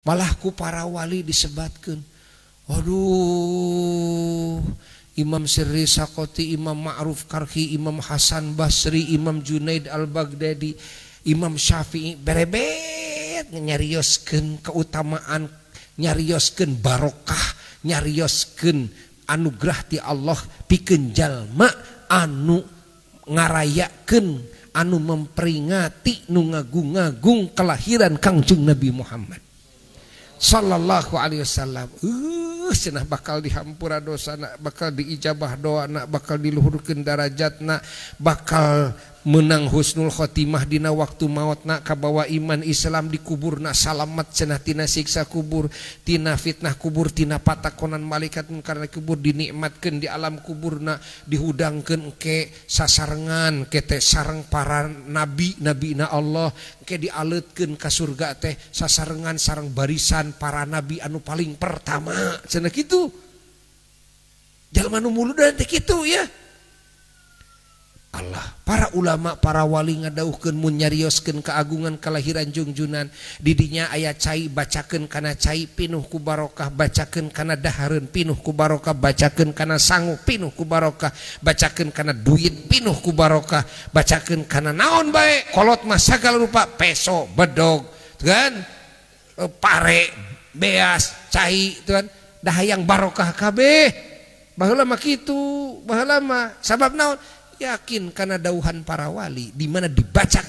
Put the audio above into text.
RO malahku para wali disebabkan Imam Sri Sakoti Imam Ma'arruf Karhi Imam Hasan Basri Imam Junai Al-baghdadi Imam Syafi' berebek nyariosken keutamaan nyariosken barokah nyariosken anugerahti Allah pikenjalmak anu ngarayaken anu memperingatitik nu ngagung-agung kelahiran Kangjung Nabi Muhammad Saallahu Alaihilam senah uh, bakal di Hampura dosa anak bakal di ijabah doa anak bakal diluhurkan daraja jatna bakal menang Husnulkhohotimah dina waktu maut na ka bawa iman Islam di kuburna salat cenah tina siksa kuburtina fitnah kubur tina patonan malaikatmu karena kubur dinikmatkan di alam kubur na dihudang ke ke sasangan kete sarang para nabi nabina Allah ke dialitken ka surga teh sasangan sarang barisan para nabi anu paling pertama se itu jangan anu mulu dantik itu ya Allah para ulama para wali nga daken mu nyariosken keagungan kelahiran jungjunan didinya ayaah ca bacakan karena cair pinuh kuba barokah bacakan karena daharen pinuh kuba barokah bacakan karena sanggu pinuh kuba barokah bacakan karena duit pinuh kuba barokah bacakan karena naon baik kolot masa gal lupa besok bedog kan e, pare beas cair Tuhan dahaang barokahKB Ba ulama gitu Ba lama sabab naon Yakin karena dauhan para wali di mana dibacakan